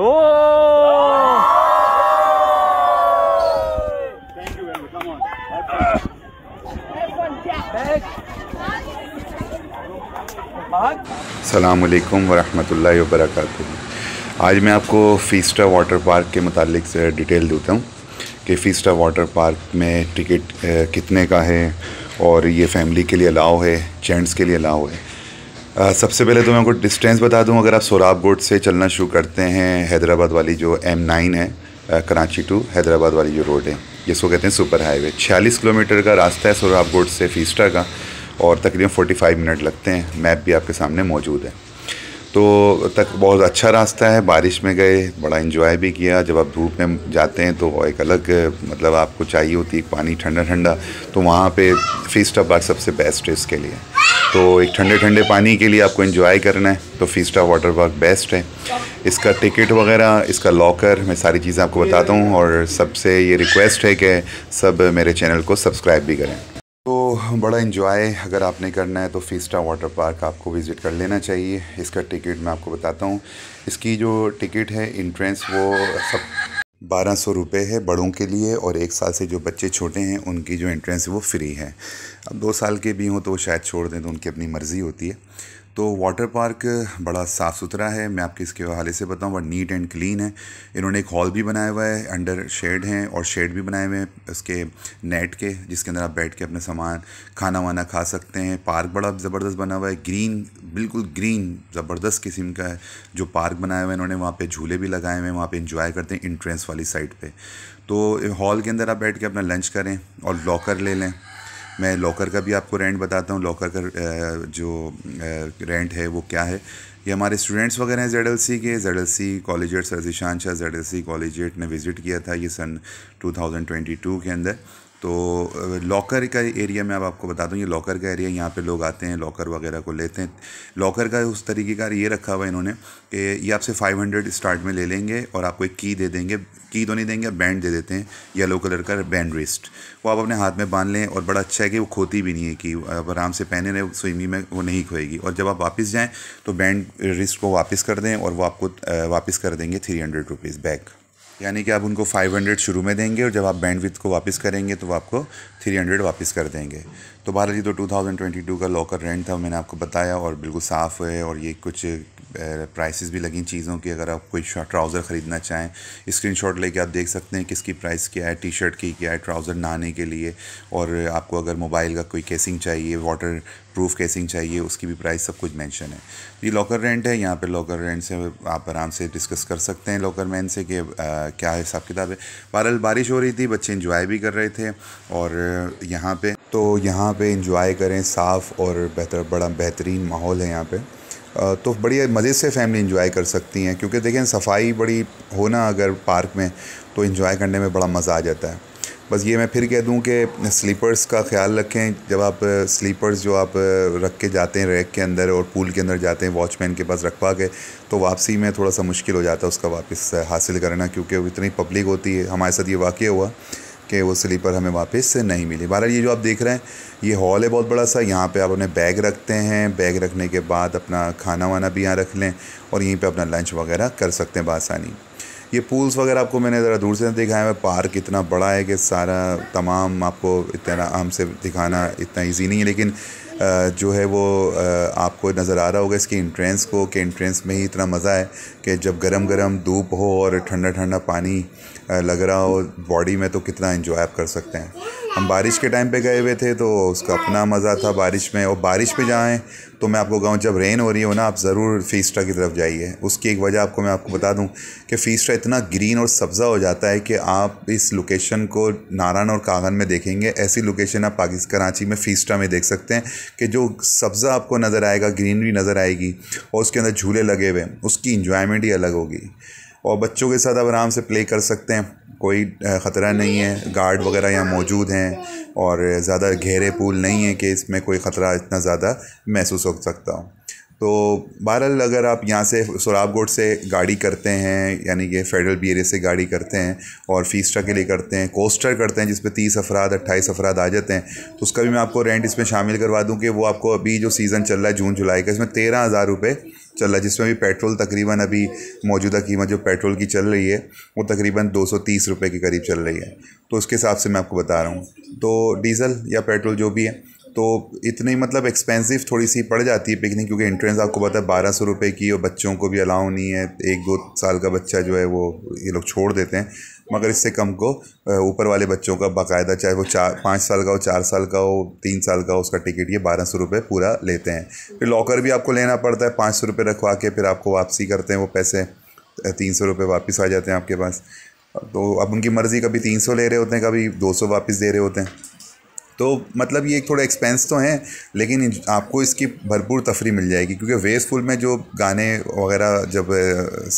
Oh! oh! Thank अल्लाम आज मैं आपको फ़ीस्टा वाटर पार्क के मतलब से डिटेल देता हूँ कि फ़ीस्टा वाटर पार्क में टिकट कितने का है और ये फैमिली के लिए अलाव है जेंट्स के लिए अलाव है सबसे पहले तो मैं आपको डिस्टेंस बता दूं अगर आप गोड से चलना शुरू करते हैं हैदराबाद वाली जो एम नाइन है कराची टू हैदराबाद वाली जो रोड है जिसको कहते हैं सुपर हाईवे छियालीस किलोमीटर का रास्ता है गोड से फीस्टा का और तकरीबन 45 मिनट लगते हैं मैप भी आपके सामने मौजूद है तो तक बहुत अच्छा रास्ता है बारिश में गए बड़ा इन्जॉय भी किया जब आप धूप में जाते हैं तो एक अलग मतलब आपको चाहिए होती पानी ठंडा ठंडा तो वहाँ पर फीस्टा पार्क सबसे बेस्ट है इसके लिए तो एक ठंडे ठंडे पानी के लिए आपको इन्जॉय करना है तो फीसटा वाटर पार्क बेस्ट है इसका टिकट वगैरह इसका लॉकर मैं सारी चीज़ें आपको बताता हूँ और सबसे ये रिक्वेस्ट है कि सब मेरे चैनल को सब्सक्राइब भी करें तो बड़ा इन्जॉय अगर आपने करना है तो फीसटा वाटर पार्क आपको विज़िट कर लेना चाहिए इसका टिकट मैं आपको बताता हूँ इसकी जो टिकट है इंट्रेंस वो सब बारह सौ रुपये है बड़ों के लिए और एक साल से जो बच्चे छोटे हैं उनकी जो एंट्रेंस है वो फ्री है अब दो साल के भी हों तो शायद छोड़ दें तो उनकी अपनी मर्ज़ी होती है तो वाटर पार्क बड़ा साफ़ सुथरा है मैं आपके इसके हवाले से बताऊं बड़ा नीट एंड क्लीन है इन्होंने एक हॉल भी बनाया हुआ है अंडर शेड हैं और शेड भी बनाए हुए हैं उसके नेट के जिसके अंदर आप बैठ के अपने सामान खाना वाना खा सकते हैं पार्क बड़ा ज़बरदस्त बना हुआ है ग्रीन बिल्कुल ग्रीन ज़बरदस्त किस्म का है जो पार्क बनाया हुआ है इन्होंने वहाँ पर झूले भी लगाए हुए हैं वहाँ पर इंजॉय करते हैं इंट्रेंस वाली साइड पर तो हॉल के अंदर आप बैठ के अपना लंच करें और लॉकर ले लें मैं लॉकर का भी आपको रेंट बताता हूँ लॉकर का जो रेंट है वो क्या है ये हमारे स्टूडेंट्स वगैरह हैं जेड के Z L C collegiate Sarzishan Shah Z L collegiate ने विज़िट किया था ये सन 2022 के अंदर तो लॉकर का एरिया मैं अब आपको बता दूं ये लॉकर का एरिया यहाँ पे लोग आते हैं लॉकर वगैरह को लेते हैं लॉकर का उस तरीके का ये रखा हुआ है इन्होंने कि ये आपसे 500 स्टार्ट में ले लेंगे और आपको एक की दे देंगे की तो नहीं देंगे बैंड दे देते हैं येलो कलर का बैंड रिस्ट वो आप अपने हाथ में बांध लें और बड़ा अच्छा है कि वो खोती भी नहीं है कि आप आराम से पहने रहे स्विमी में वो नहीं खोएगी और जब आप वापस जाएँ तो बैंड रिस्ट को वापस कर दें और वो आपको वापस कर देंगे थ्री हंड्रेड रुपीज़ बैग यानी कि आप उनको 500 शुरू में देंगे और जब आप बैंड को वापस करेंगे तो वो आपको 300 वापस कर देंगे तो बहरा जी तो 2022 का लॉकर रेंट था मैंने आपको बताया और बिल्कुल साफ़ है और ये कुछ प्राइसेस भी लगी चीज़ों की अगर आप कोई ट्राउज़र ख़रीदना चाहें स्क्रीनशॉट लेके आप देख सकते हैं किसकी प्राइस क्या है टी शर्ट की क्या है ट्राउज़र नहाने के लिए और आपको अगर मोबाइल का कोई केसिंग चाहिए वाटर प्रूफ केसिंग चाहिए उसकी भी प्राइस सब कुछ मेंशन है तो ये लॉकर रेंट है यहाँ पे लॉकर रेंट से आप आराम से डिस्कस कर सकते हैं लॉकर मैन से कि क्या हिसाब किताब है बहरहाल बारिश हो रही थी बच्चे इंजॉय भी कर रहे थे और यहाँ पे तो यहाँ पे इंजॉय करें साफ़ और बेहतर बड़ा बेहतरीन माहौल है यहाँ पर तो बड़ी मज़े से फैमिली इंजॉय कर सकती हैं क्योंकि देखें सफाई बड़ी होना अगर पार्क में तो इंजॉय करने में बड़ा मज़ा आ जाता है बस ये मैं फिर कह दूं कि स्लीपर्स का ख्याल रखें जब आप स्लीपर्स जो आप रख के जाते हैं रैक के अंदर और पूल के अंदर जाते हैं वॉचमैन के पास रखवा के तो वापसी में थोड़ा सा मुश्किल हो जाता है उसका वापस हासिल करना क्योंकि इतनी पब्लिक होती है हमारे साथ ये वाक़ हुआ कि वो स्लीपर हमें वापस नहीं मिली बहरहाल ये जो आप देख रहे हैं ये हॉल है बहुत बड़ा सा यहाँ पर आप अपने बैग रखते हैं बैग रखने के बाद अपना खाना वाना भी यहाँ रख लें और यहीं पर अपना लंच वगैरह कर सकते हैं बसानी ये पूल्स वगैरह आपको मैंने ज़रा दूर से दिखाया है पार्क इतना बड़ा है कि सारा तमाम आपको इतना आम से दिखाना इतना ईजी नहीं है लेकिन जो है वो आपको नज़र आ रहा होगा इसके इंट्रेंस को कि इंट्रेंस में ही इतना मज़ा है कि जब गरम गरम धूप हो और ठंडा ठंडा पानी लग रहा हो बॉडी में तो कितना इन्जॉय आप कर सकते हैं हम बारिश के टाइम पे गए हुए थे तो उसका अपना मज़ा था बारिश में और बारिश पे जाएँ तो मैं आपको कहूँ जब रेन हो रही हो ना आप ज़रूर फीसटा की तरफ जाइए उसकी एक वजह आपको मैं आपको बता दूँ कि फीसटा इतना ग्रीन और सब्ज़ा हो जाता है कि आप इस लोकेशन को नारायण और कागन में देखेंगे ऐसी लोकेशन आप पाकिस्तान कराची में फीसटा में देख सकते हैं कि जो सब्ज़ा आपको नज़र आएगा ग्रीनरी नज़र आएगी और उसके अंदर झूले लगे हुए उसकी इंजॉयमेंट ही अलग होगी और बच्चों के साथ आप आराम से प्ले कर सकते हैं कोई ख़तरा नहीं है गार्ड वगैरह यहाँ मौजूद हैं और ज़्यादा गहरे पूल नहीं है कि इसमें कोई ख़तरा इतना ज़्यादा महसूस हो सकता हो तो बहरल अगर आप यहाँ से गोड से गाड़ी करते हैं यानी कि फेडरल बी एरिया से गाड़ी करते हैं और फीसटा के लिए करते हैं कोस्टर करते हैं जिसमें तीस अफराद अट्ठाईस अफराद आ जाते हैं तो उसका भी मैं आपको रेंट इसमें शामिल करवा दूँ कि वो आपको अभी जो सीज़न चल रहा है जून जुलाई का इसमें तेरह हज़ार रुपये चल रहा है जिसमें भी पेट्रोल तकरीबन अभी मौजूदा कीमत जो पेट्रोल की चल रही है वो तकरीबन दो सौ तीस रुपये के करीब चल रही है तो उसके हिसाब से मैं आपको बता रहा हूँ तो डीज़ल या पेट्रोल जो भी है तो इतनी मतलब एक्सपेंसिव थोड़ी सी पड़ जाती है पिकनिक क्योंकि एंट्रेंस आपको पता है बारह सौ रुपये की और बच्चों को भी अलाउ नहीं है एक दो साल का बच्चा जो है वो ये लोग छोड़ देते हैं मगर इससे कम को ऊपर वाले बच्चों का बाकायदा चाहे वो चार पाँच साल का हो चार साल का हो तीन साल का हो उसका टिकट ये बारह सौ रुपये पूरा लेते हैं फिर लॉकर भी आपको लेना पड़ता है पाँच सौ रुपये रखवा के फिर आपको वापसी करते हैं वो पैसे तीन सौ रुपये वापस आ जाते हैं आपके पास तो अब उनकी मर्ज़ी कभी तीन सौ ले रहे होते हैं कभी दो सौ वापस दे रहे होते हैं तो मतलब ये एक थोड़ा एक्सपेंस तो हैं लेकिन आपको इसकी भरपूर तफरी मिल जाएगी क्योंकि वेस्टफुल में जो गाने वगैरह जब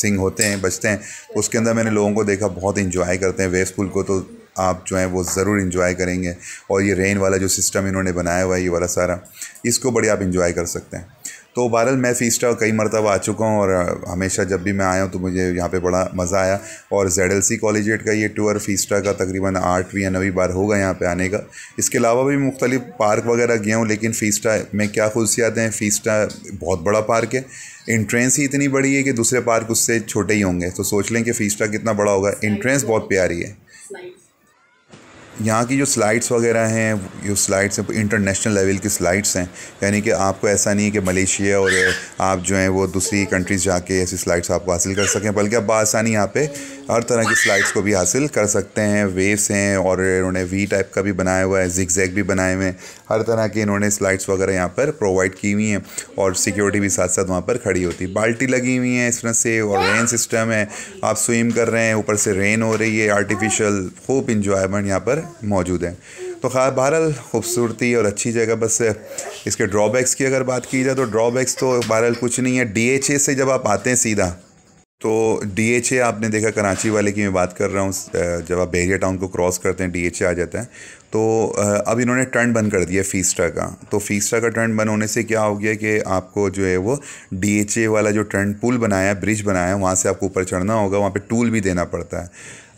सिंग होते हैं बजते हैं उसके अंदर मैंने लोगों को देखा बहुत इंजॉय करते हैं वेस्टफुल को तो आप जो हैं वो ज़रूर इन्जॉय करेंगे और ये रेन वाला जो सिस्टम इन्होंने बनाया हुआ है ये वाला सारा इसको बड़े आप इन्जॉय कर सकते हैं तो बहरल मैं फीस्टा कई मरतबा आ चुका हूँ और हमेशा जब भी मैं आया हूँ तो मुझे यहाँ पे बड़ा मज़ा आया और जेड एल सी कॉलेज का ये टूर फीसटा का तकरीबन आठवीं या नवीं बार होगा यहाँ पे आने का इसके अलावा भी मुख्तलिफ पार्क वगैरह गया हूँ लेकिन फीसटा में क्या खूसियात हैं फीसटा बहुत बड़ा पार्क है इंट्रेंस ही इतनी बड़ी है कि दूसरे पार्क उससे छोटे ही होंगे तो सोच लें कि फ़ीसटा कितना बड़ा होगा इंट्रेंस बहुत प्यारी है यहाँ की जो स्लाइड्स वगैरह हैं जो स्लाइड्स हैं इंटरनेशनल लेवल की स्लाइड्स हैं यानी कि आपको ऐसा नहीं है कि मलेशिया और आप जो हैं वो दूसरी कंट्रीज़ जाके ऐसी स्लाइड्स आप हासिल कर सकें बल्कि आप बसानी यहाँ पे हर तरह की स्लाइड्स को भी हासिल कर सकते हैं वेव्स हैं और इन्होंने वी टाइप का भी बनाया हुआ है जिक जैक भी बनाए हुए हैं हर तरह के इन्होंने स्लाइड्स वगैरह यहाँ पर प्रोवाइड की हुई हैं और सिक्योरिटी भी साथ साथ वहाँ पर खड़ी होती है बाल्टी लगी हुई हैं इस तरह से और रेन सिस्टम है आप स्विम कर रहे हैं ऊपर से रेन हो रही है आर्टिफिशियल खूब इंजॉयमेंट यहाँ पर मौजूद हैं तो खैर बहरहाल खूबसूरती और अच्छी जगह बस इसके ड्रॉबैक्स की अगर बात की जाए तो ड्रॉबैक्स तो बहरहाल कुछ नहीं है डीएचए से जब आप आते हैं सीधा तो डीएचए आपने देखा कराची वाले की मैं बात कर रहा हूँ जब आप बहरिया टाउन को क्रॉस करते हैं डीएचए आ जाता है तो अब इन्होंने टर्न बंद कर दिया फीसटा का तो फीसटा का टर्न बंद होने से क्या हो गया कि आपको जो है वो डीएचए वाला जो टर्न पुल बनाया ब्रिज बनाया वहाँ से आपको ऊपर चढ़ना होगा वहाँ पे टूल भी देना पड़ता है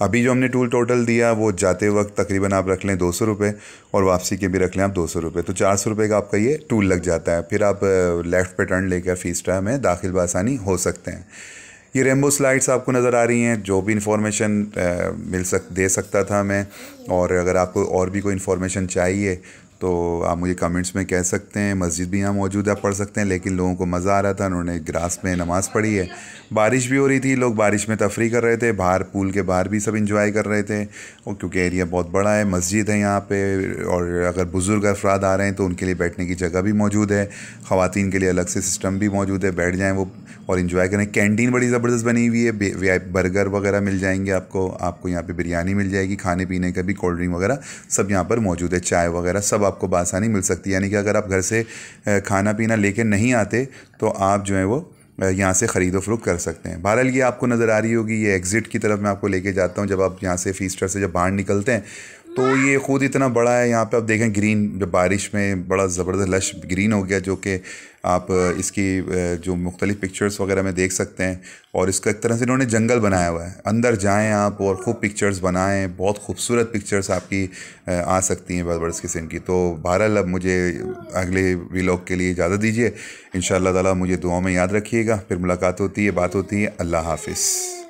अभी जो हमने टूल टोटल दिया वो जाते वक्त तकरीबन आप रख लें दो सौ रुपये और वापसी के भी रख लें आप दो सौ रुपये तो चार सौ रुपये का आपका ये टूल लग जाता है फिर आप लेफ़्ट पे टर्न लेकर फीसटा में दाखिल बसानी हो सकते हैं ये रेमबो स्लाइड्स आपको नज़र आ रही हैं जो भी इंफॉर्मेशन मिल सक दे सकता था मैं और अगर आपको और भी कोई इन्फॉर्मेशन चाहिए तो आप मुझे कमेंट्स में कह सकते हैं मस्जिद भी यहाँ मौजूद है पढ़ सकते हैं लेकिन लोगों को मज़ा आ रहा था उन्होंने ग्रास में नमाज़ पढ़ी है बारिश भी हो रही थी लोग बारिश में तफरी कर रहे थे बाहर पूल के बाहर भी सब इंजॉय कर रहे थे और क्योंकि एरिया बहुत बड़ा है मस्जिद है यहाँ पर और अगर बुज़ुर्ग अफराद आ रहे हैं तो उनके लिए बैठने की जगह भी मौजूद है ख़वान के लिए अलग से सिस्टम भी मौजूद है बैठ जाएँ वो और इन्जॉय करें कैंटीन बड़ी ज़बरदस्त बनी हुई है बर्गर वगैरह मिल जाएंगे आपको आपको यहाँ पर बिरयानी मिल जाएगी खाने पीने का भी कोल्ड ड्रिंक वगैरह सब यहाँ पर मौजूद है चाय वगैरह सब आपको बासानी मिल सकती है यानी कि अगर आप घर से खाना पीना लेके नहीं आते तो आप जो है वो यहाँ से ख़रीदो फरूख कर सकते हैं बहरहाल ये आपको नज़र आ रही होगी ये एग्ज़िट की तरफ मैं आपको लेके जाता हूँ जब आप यहाँ से फीसटर से जब बाहर निकलते हैं तो ये ख़ुद इतना बड़ा है यहाँ पे आप देखें ग्रीन जब बारिश में बड़ा ज़बरदस्त लश ग्रीन हो गया जो कि आप इसकी जो मुख्तलिफ़ पिक्चर्स वगैरह में देख सकते हैं और इसको एक तरह से इन्होंने जंगल बनाया हुआ है अंदर जाएं आप और खूब पिक्चर्स बनाएं बहुत खूबसूरत पिक्चर्स आपकी आ सकती हैं बर्ड्स की की तो बहरहाल अब मुझे अगले व्लॉग के लिए इजाज़त दीजिए इन ताला मुझे दुआ में याद रखिएगा फिर मुलाकात होती है बात होती है अल्लाह हाफिज़